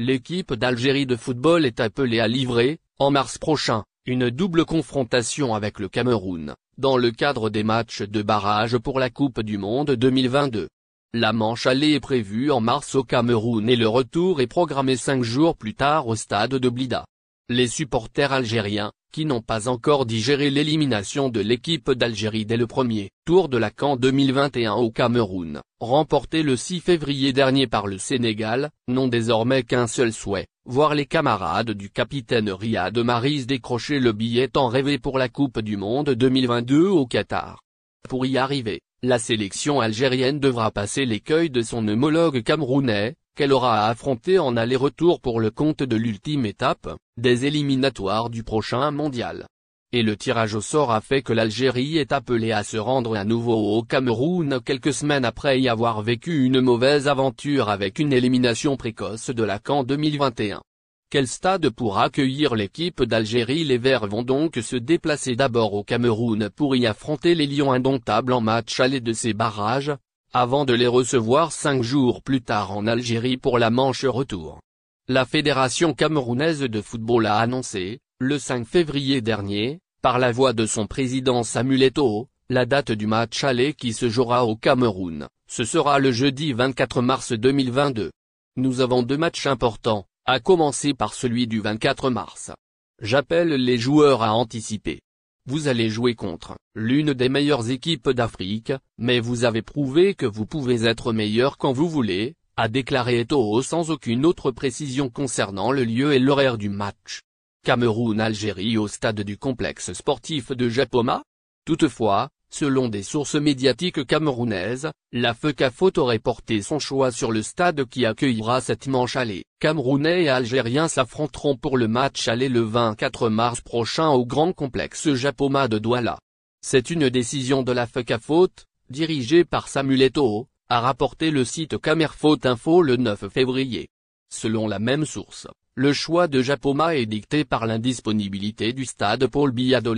l'équipe d'Algérie de football est appelée à livrer, en mars prochain, une double confrontation avec le Cameroun, dans le cadre des matchs de barrage pour la Coupe du Monde 2022. La manche allée est prévue en mars au Cameroun et le retour est programmé cinq jours plus tard au stade de Blida. Les supporters algériens, qui n'ont pas encore digéré l'élimination de l'équipe d'Algérie dès le premier tour de la CAN 2021 au Cameroun, remporté le 6 février dernier par le Sénégal, n'ont désormais qu'un seul souhait, voir les camarades du capitaine Riyad Maris décrocher le billet tant rêvé pour la Coupe du Monde 2022 au Qatar. Pour y arriver, la sélection algérienne devra passer l'écueil de son homologue camerounais, qu'elle aura à affronter en aller-retour pour le compte de l'ultime étape, des éliminatoires du prochain mondial. Et le tirage au sort a fait que l'Algérie est appelée à se rendre à nouveau au Cameroun quelques semaines après y avoir vécu une mauvaise aventure avec une élimination précoce de la CAN 2021. Quel stade pour accueillir l'équipe d'Algérie Les Verts vont donc se déplacer d'abord au Cameroun pour y affronter les Lions indomptables en match aller de ces barrages, avant de les recevoir cinq jours plus tard en Algérie pour la manche retour. La Fédération camerounaise de football a annoncé, le 5 février dernier, par la voix de son président Samuel Eto'o, la date du match aller qui se jouera au Cameroun, ce sera le jeudi 24 mars 2022. Nous avons deux matchs importants, à commencer par celui du 24 mars. J'appelle les joueurs à anticiper. Vous allez jouer contre l'une des meilleures équipes d'Afrique, mais vous avez prouvé que vous pouvez être meilleur quand vous voulez, a déclaré Eto'o sans aucune autre précision concernant le lieu et l'horaire du match. Cameroun-Algérie au stade du complexe sportif de Japoma Toutefois, Selon des sources médiatiques camerounaises, la FECAFOT aurait porté son choix sur le stade qui accueillera cette manche allée. Camerounais et Algériens s'affronteront pour le match aller le 24 mars prochain au grand complexe Japoma de Douala. C'est une décision de la FECAFOT, dirigée par Samuel Eto'o, a rapporté le site CamerFaut Info le 9 février. Selon la même source, le choix de Japoma est dicté par l'indisponibilité du stade Paul Biya de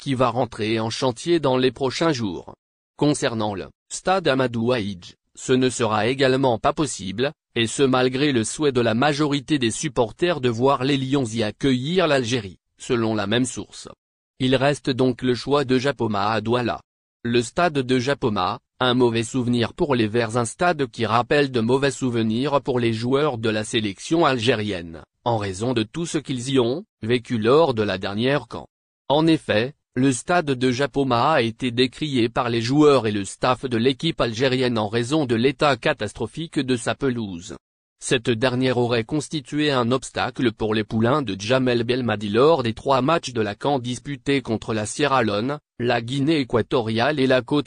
qui va rentrer en chantier dans les prochains jours. Concernant le stade Amadou Aïdj, ce ne sera également pas possible, et ce malgré le souhait de la majorité des supporters de voir les Lions y accueillir l'Algérie, selon la même source. Il reste donc le choix de Japoma à Douala. Le stade de Japoma, un mauvais souvenir pour les Verts un stade qui rappelle de mauvais souvenirs pour les joueurs de la sélection algérienne, en raison de tout ce qu'ils y ont, vécu lors de la dernière camp. En effet, le stade de Japoma a été décrié par les joueurs et le staff de l'équipe algérienne en raison de l'état catastrophique de sa pelouse. Cette dernière aurait constitué un obstacle pour les poulains de Djamel Belmadi lors des trois matchs de la disputés contre la Sierra Leone, la Guinée équatoriale et la Côte